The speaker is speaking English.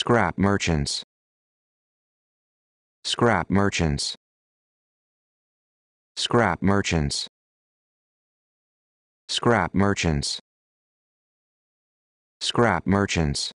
Scrap merchants. Scrap merchants. Scrap merchants. Scrap merchants. Scrap merchants.